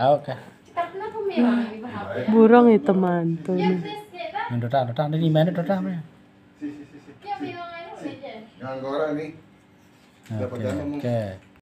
Ah, oke. Okay. Burung itu mantul. Ya, yang dotak nanti di mana dotak mana? Yang ini. Oke.